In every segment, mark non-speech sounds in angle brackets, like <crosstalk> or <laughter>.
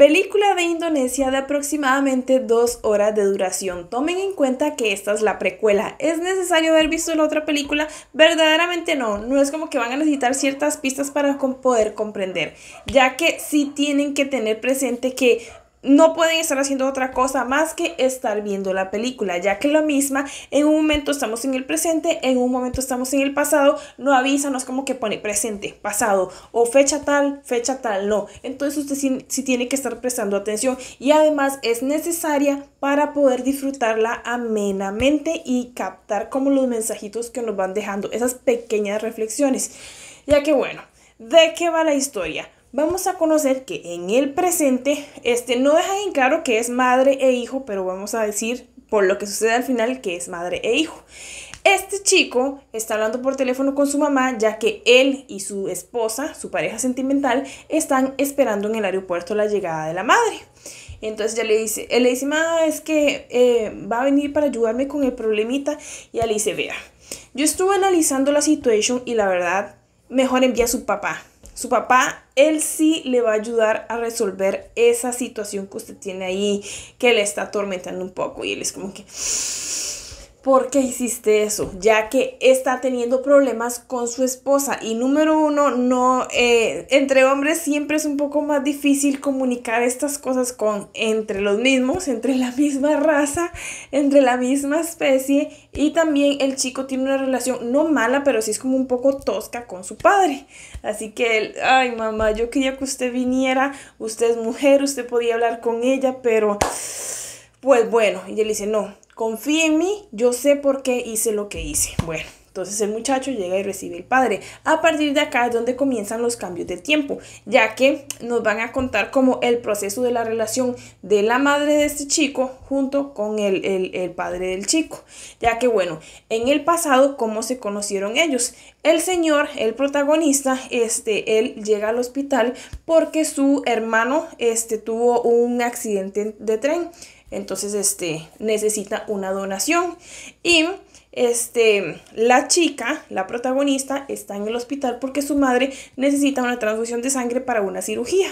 Película de Indonesia de aproximadamente dos horas de duración. Tomen en cuenta que esta es la precuela. ¿Es necesario haber visto la otra película? Verdaderamente no. No es como que van a necesitar ciertas pistas para poder comprender, ya que sí tienen que tener presente que no pueden estar haciendo otra cosa más que estar viendo la película, ya que lo misma, en un momento estamos en el presente, en un momento estamos en el pasado, no avísanos como que pone presente, pasado o fecha tal, fecha tal, no. Entonces usted si sí tiene que estar prestando atención y además es necesaria para poder disfrutarla amenamente y captar como los mensajitos que nos van dejando, esas pequeñas reflexiones. Ya que bueno, ¿de qué va la historia? vamos a conocer que en el presente, este, no deja en claro que es madre e hijo, pero vamos a decir por lo que sucede al final que es madre e hijo. Este chico está hablando por teléfono con su mamá ya que él y su esposa, su pareja sentimental, están esperando en el aeropuerto la llegada de la madre. Entonces ya le dice, él le dice, mamá, es que eh, va a venir para ayudarme con el problemita. Y ella le dice, vea, yo estuve analizando la situación y la verdad, mejor envía a su papá su papá, él sí le va a ayudar a resolver esa situación que usted tiene ahí, que le está atormentando un poco. Y él es como que... ¿Por qué hiciste eso? Ya que está teniendo problemas con su esposa. Y número uno, no, eh, entre hombres siempre es un poco más difícil comunicar estas cosas con entre los mismos, entre la misma raza, entre la misma especie. Y también el chico tiene una relación no mala, pero sí es como un poco tosca con su padre. Así que él, ay mamá, yo quería que usted viniera, usted es mujer, usted podía hablar con ella, pero pues bueno. Y él dice, no, confía en mí, yo sé por qué hice lo que hice. Bueno. Entonces el muchacho llega y recibe el padre. A partir de acá es donde comienzan los cambios de tiempo, ya que nos van a contar como el proceso de la relación de la madre de este chico junto con el, el padre del chico, ya que bueno, en el pasado cómo se conocieron ellos. El señor, el protagonista, este, él llega al hospital porque su hermano, este, tuvo un accidente de tren. Entonces, este, necesita una donación. Y este, la chica, la protagonista, está en el hospital porque su madre necesita una transfusión de sangre para una cirugía.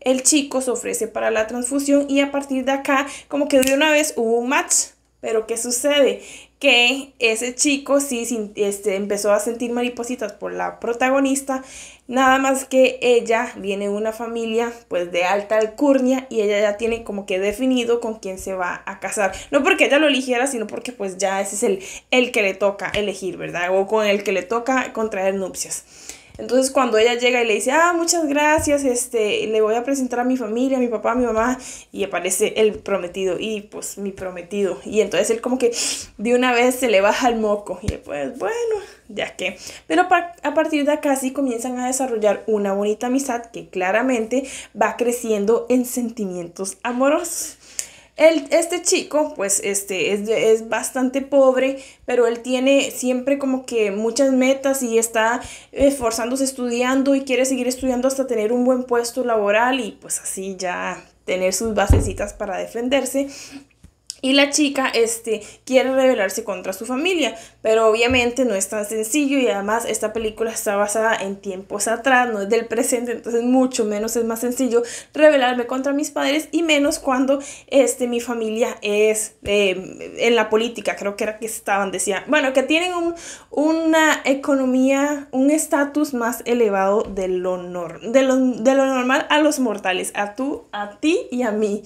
El chico se ofrece para la transfusión y a partir de acá, como que de una vez hubo un match. Pero ¿qué sucede? que ese chico sí este, empezó a sentir maripositas por la protagonista, nada más que ella viene de una familia pues de alta alcurnia y ella ya tiene como que definido con quién se va a casar, no porque ella lo eligiera, sino porque pues ya ese es el, el que le toca elegir, ¿verdad? O con el que le toca contraer nupcias. Entonces cuando ella llega y le dice, ah, muchas gracias, este, le voy a presentar a mi familia, a mi papá, a mi mamá, y aparece el prometido, y pues mi prometido. Y entonces él como que de una vez se le baja el moco, y pues bueno, ya que. Pero a partir de acá sí comienzan a desarrollar una bonita amistad que claramente va creciendo en sentimientos amorosos este chico, pues, este, es, es, bastante pobre, pero él tiene siempre como que muchas metas y está esforzándose estudiando y quiere seguir estudiando hasta tener un buen puesto laboral y pues así ya tener sus basecitas para defenderse. Y la chica este, quiere rebelarse contra su familia, pero obviamente no es tan sencillo y además esta película está basada en tiempos atrás, no es del presente, entonces mucho menos es más sencillo rebelarme contra mis padres y menos cuando este, mi familia es em, en la política, creo que era que estaban, decían, bueno, que tienen una economía, un estatus más elevado de lo, de, lo, de lo normal a los mortales, a tú, a ti y a mí.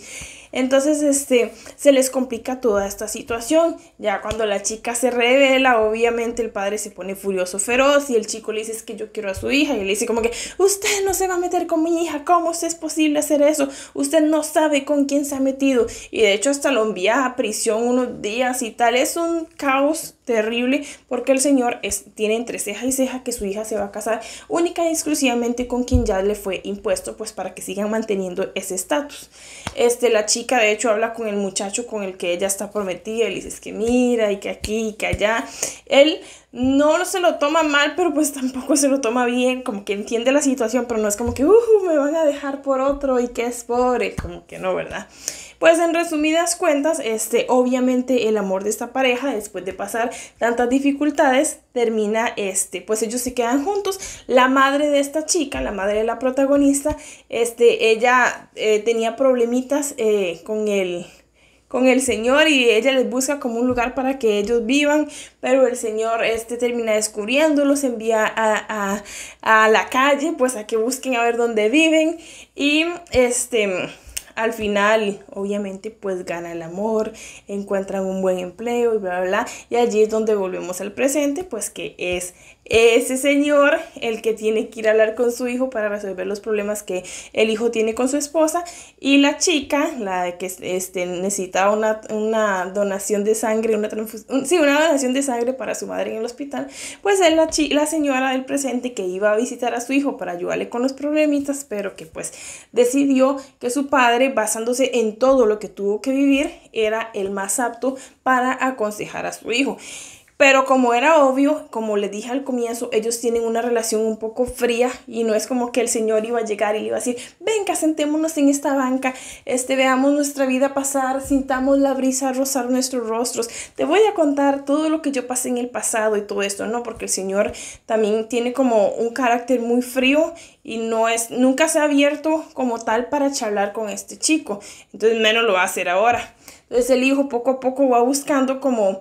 Entonces, este, se les complica toda esta situación. Ya cuando la chica se revela, obviamente el padre se pone furioso, feroz, y el chico le dice que yo quiero a su hija, y le dice como que, usted no se va a meter con mi hija, ¿cómo es posible hacer eso? Usted no sabe con quién se ha metido. Y de hecho hasta lo envía a prisión unos días y tal. Es un caos terrible porque el señor tiene entre ceja y ceja que su hija se va a casar única y exclusivamente con quien ya le fue impuesto, pues para que sigan manteniendo ese estatus. Este, la chica chica de hecho habla con el muchacho con el que ella está prometida y le dice que mira y que aquí y que allá. Él no se lo toma mal, pero pues <laughs> tampoco se lo toma bien, como que entiende la situación, pero no es como que, me van a dejar por otro y que es pobre, como que no, ¿verdad? Pues en resumidas cuentas, este, obviamente el amor de esta pareja, después de pasar tantas dificultades, termina, este, pues ellos se quedan juntos. La madre de esta chica, la madre de la protagonista, este, ella eh, tenía problemitas eh, con el con el Señor y ella les busca como un lugar para que ellos vivan, pero el Señor este termina descubriéndolos, envía a, a, a la calle pues a que busquen a ver dónde viven y este al final, obviamente, pues gana el amor, encuentran un buen empleo y bla, bla, bla. Y allí es donde volvemos al presente, pues que es ese señor el que tiene que ir a hablar con su hijo para resolver los problemas que el hijo tiene con su esposa y la chica, la que este, necesita una, donación de sangre, una sí, una donación de sangre para su madre en el hospital, pues es la, la señora del presente que iba a visitar a su hijo para ayudarle con los problemitas, pero que pues decidió que su padre, basándose en todo lo que tuvo que vivir, era el más apto para aconsejar a su hijo. Pero como era obvio, como le dije al comienzo, ellos tienen una relación un poco fría y no es como que el Señor iba a llegar y iba a decir, venga, sentémonos en esta banca, este, veamos nuestra vida pasar, sintamos la brisa rozar nuestros rostros. Te voy a contar todo lo que yo pasé en el pasado y todo esto, ¿no? Porque el Señor también tiene como un carácter muy frío y no es, nunca se ha abierto como tal para charlar con este chico. Entonces menos lo va a hacer ahora. Entonces el hijo poco a poco va buscando como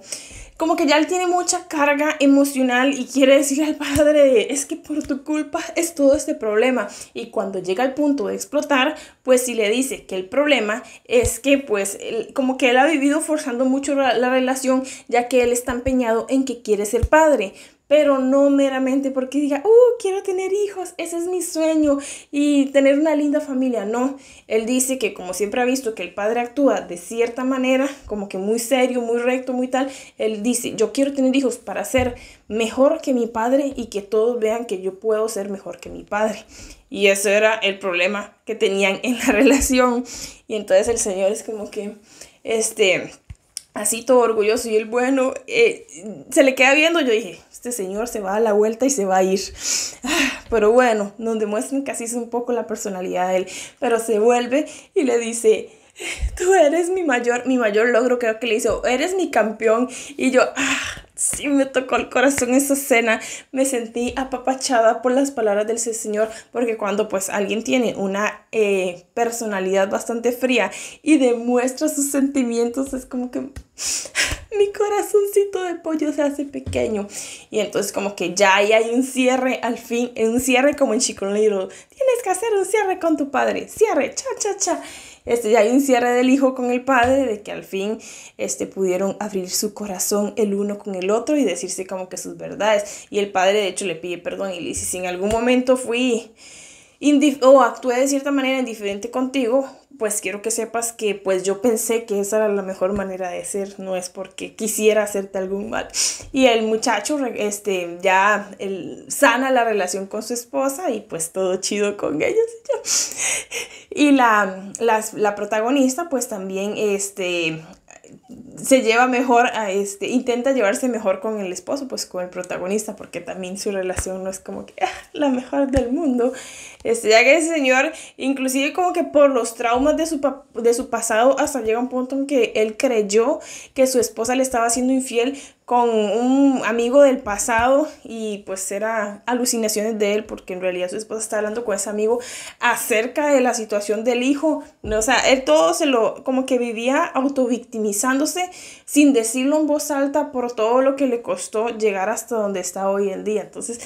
como que ya él tiene mucha carga emocional y quiere decir al padre es que por tu culpa es todo este problema. Y cuando llega al punto de explotar, pues si le dice que el problema es que pues como que él ha vivido forzando mucho la relación ya que él está empeñado en que quiere ser padre pero no meramente porque diga, uh, quiero tener hijos, ese es mi sueño y tener una linda familia. No, él dice que como siempre ha visto que el padre actúa de cierta manera, como que muy serio, muy recto, muy tal, él dice, yo quiero tener hijos para ser mejor que mi padre y que todos vean que yo puedo ser mejor que mi padre. Y ese era el problema que tenían en la <laughs> relación. Y entonces el Señor es como que, este así todo orgulloso y el bueno eh, se le queda viendo. Yo dije, este señor se va a la vuelta y se va a ir. Ah, pero bueno, nos demuestran que así es un poco la personalidad de él. Pero se vuelve y le dice, tú eres mi mayor, mi mayor logro, creo que le hizo, eres mi campeón. Y yo, ah, Sí, me tocó el corazón esa escena. Me sentí apapachada por las palabras del Señor, porque cuando pues alguien tiene una eh, personalidad bastante fría y demuestra sus sentimientos, es como que <sighs> mi corazoncito de pollo se hace pequeño. Y entonces como que ya hay un cierre al fin, un cierre como en Chico Little. Tienes que hacer un cierre con tu padre. Cierre, cha, cha, cha este, hay un cierre del hijo con el padre, de que al fin este, pudieron abrir su corazón el uno con el otro y decirse como que sus verdades. Y el padre de hecho le pide perdón y le dice, si en algún momento fui o actúe de cierta manera indiferente contigo, pues quiero que sepas que pues yo pensé que esa era la mejor manera de ser, no es porque quisiera hacerte algún mal. Y el muchacho este, ya sana la relación con su esposa y pues todo chido con ellos. Y <laughs> la, la, la protagonista pues también este, se lleva mejor a este, intenta llevarse mejor con el esposo, pues con el protagonista, porque también su relación no es como que ah, la mejor del mundo. Este, ya que ese señor, inclusive como que por los traumas de su, de su pasado, hasta llega un punto en que él creyó que su esposa le estaba siendo infiel, con un amigo del pasado y pues era alucinaciones de él porque en realidad su esposa está hablando con ese amigo acerca de la situación del hijo, o sea, él todo se lo como que vivía autovictimizándose sin decirlo en voz alta por todo lo que le costó llegar hasta donde está hoy en día. Entonces,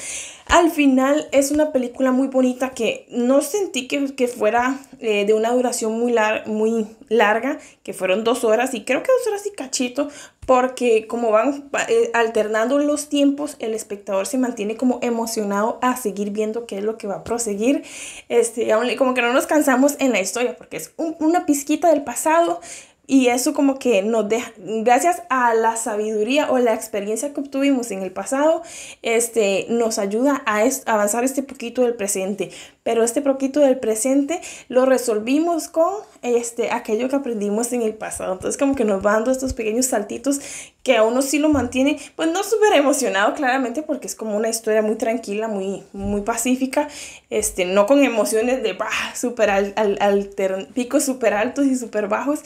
al final es una película muy bonita que no sentí que, que fuera eh, de una duración muy larga, muy larga, que fueron dos horas y creo que dos horas y cachito, porque como van eh, alternando los tiempos, el espectador se mantiene como emocionado a seguir viendo qué es lo que va a proseguir. Este, como que no nos cansamos en la historia, porque es una pizquita del pasado, y eso como que nos deja, gracias a la sabiduría o la experiencia que obtuvimos en el pasado, este, nos ayuda a avanzar este poquito del presente pero este poquito del presente lo resolvimos con este, aquello que aprendimos en el pasado. Entonces como que nos va dando estos pequeños saltitos que a uno sí lo mantiene, pues no súper emocionado claramente porque es como una historia muy tranquila, muy, muy pacífica, este, no con emociones de bah, super al, al, picos súper altos y súper bajos.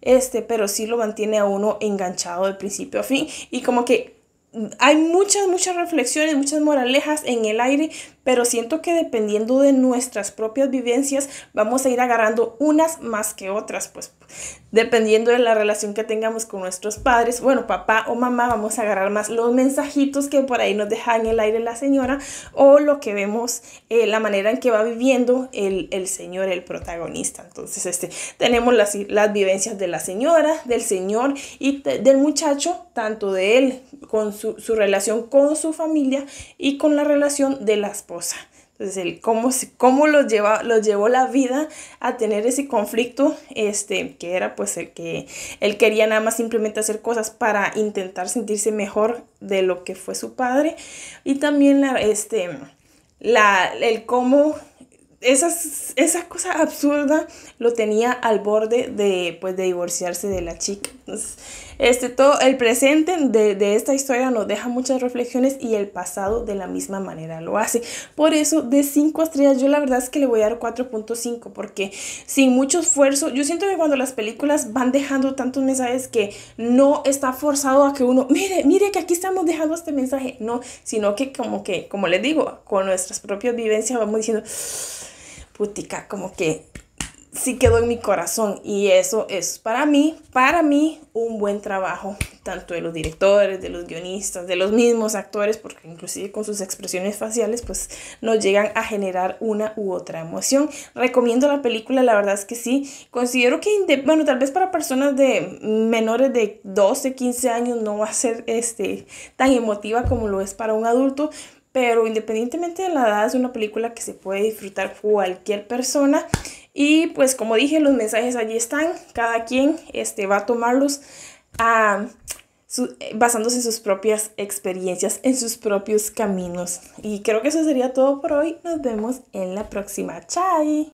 Este, pero sí lo mantiene a uno enganchado de principio a fin y como que hay muchas, muchas reflexiones, muchas moralejas en el aire, pero siento que dependiendo de nuestras propias vivencias vamos a ir agarrando unas más que otras, pues dependiendo de la relación que tengamos con nuestros padres, bueno, papá o mamá, vamos a agarrar más los mensajitos que por ahí nos deja en el aire la señora o lo que vemos, eh, la manera en que va viviendo el, señor, el protagonista. Entonces, este, tenemos las, las vivencias de la señora, del señor y del muchacho, tanto de él, con su, relación con su familia y con la relación de las esposa entonces, el cómo, lo los, lleva, llevó la vida a tener ese conflicto, este, que era pues el que él quería nada más simplemente hacer cosas para intentar sentirse mejor de lo que fue su padre. Y también este, la, el cómo esas, esa cosa absurda lo tenía al borde de, pues, de divorciarse de la chica. Este, todo el presente de, de esta historia nos deja muchas reflexiones y el pasado de la misma manera lo hace. Por eso, de 5 estrellas, yo la verdad es que le voy a dar 4.5 porque sin mucho esfuerzo, yo siento que cuando las películas van dejando tantos mensajes que no está forzado a que uno, mire, mire que aquí estamos dejando este mensaje, no, sino que como que, como les digo, con nuestras propias vivencias vamos diciendo, putica, como que sí quedó en mi corazón y eso es para mí, para mí un buen trabajo, tanto de los directores, de los guionistas, de los mismos actores, porque inclusive con sus expresiones faciales pues nos llegan a generar una u otra emoción. Recomiendo la película, la verdad es que sí, considero que, bueno, tal vez para personas de menores de 12, 15 años no va a ser este, tan emotiva como lo es para un adulto, pero independientemente de la edad, es una película que se puede disfrutar cualquier persona. Y pues como dije, los mensajes allí están, cada quien este, va a tomarlos ah, basándose en sus propias experiencias, en sus propios caminos. Y creo que eso sería todo por hoy. Nos vemos en la próxima. Chai.